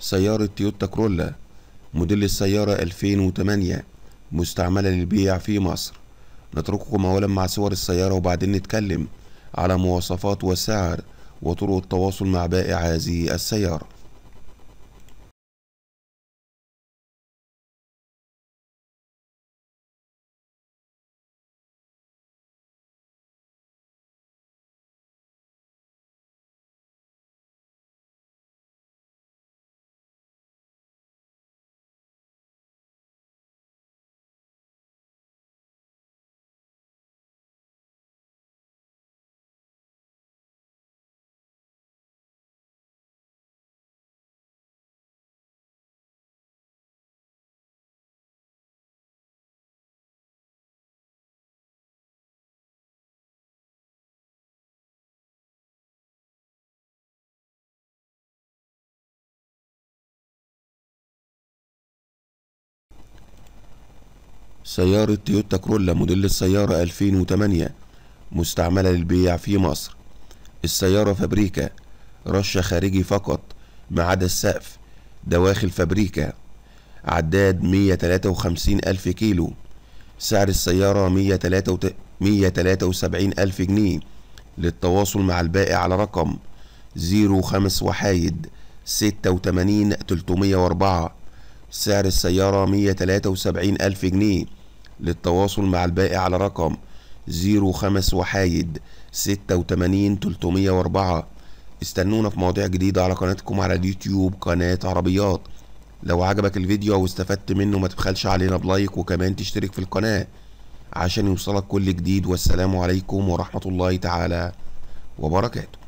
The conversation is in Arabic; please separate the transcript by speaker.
Speaker 1: سيارة تويوتا كرولا موديل السيارة 2008 مستعملة للبيع في مصر نترككم أولا مع صور السيارة وبعدين نتكلم على مواصفات وسعر وطرق التواصل مع بائع هذه السيارة سيارة تويوتا كرولا موديل السيارة 2008 مستعملة للبيع في مصر السيارة فابريكا رش خارجي فقط ما عدا السقف دواخل فابريكا عداد 153 ألف كيلو سعر السيارة 173 ألف جنيه للتواصل مع البائع على رقم 05 وحايد 86 304 سعر السيارة 173 ألف جنيه للتواصل مع البائع على رقم 05 وحايد 86 304 استنونا في مواضيع جديدة على قناتكم على اليوتيوب قناة عربيات لو عجبك الفيديو او استفدت منه ما تبخلش علينا بلايك وكمان تشترك في القناة عشان يوصلك كل جديد والسلام عليكم ورحمة الله تعالى وبركاته